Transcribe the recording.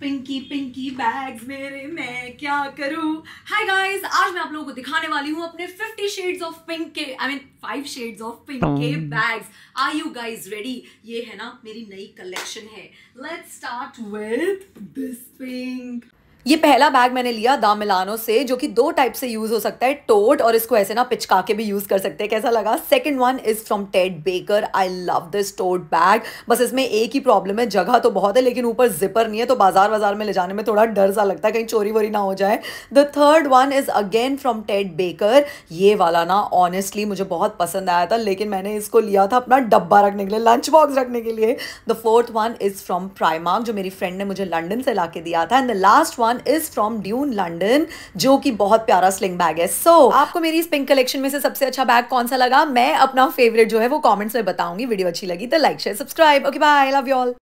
Pinky Pinky bags मेरे मैं क्या करूं हाय गाइस आज मैं आप लोगों को दिखाने वाली हूं अपने 50 शेड्स ऑफ पिंक के I mean five shades of pink के bags are you guys ready ये है ना मेरी नई कलेक्शन है let's start with this pink ये पहला बैग मैंने लिया दाम मिलानो से जो कि दो टाइप से यूज़ हो सकता है टोट और इसको ऐसे ना पिचका के भी यूज़ कर सकते हैं कैसा लगा second one is from Ted Baker I love this tote bag बस इसमें एक ही प्रॉब्लम है जगह तो बहुत है लेकिन ऊपर जिपर नहीं है तो बाजार बाजार में ले जाने में थोड़ा डर सा लगता है कहीं चोरी वोरी ना हो जाए the third one is again from Ted Baker ये वाला ना ऑनेस्टली मुझे बहुत पसंद आया था लेकिन मैंने इसको लिया था अपना डब्बा रखने के लिए लंच बॉक्स रखने के लिए the fourth one is from Primark जो मेरी फ्रेंड ने मुझे लंडन से ला दिया था and the last one one is from Dune London जो कि बहुत प्यारा स्लिंग बैग है सो so, आपको मेरी इस पिंक कलेक्शन में से सबसे अच्छा बैग कौन सा लगा मैं अपना फेवरेट जो है वो कॉमेंट्स में बताऊंगी वीडियो अच्छी लगी तो like share subscribe okay bye love you all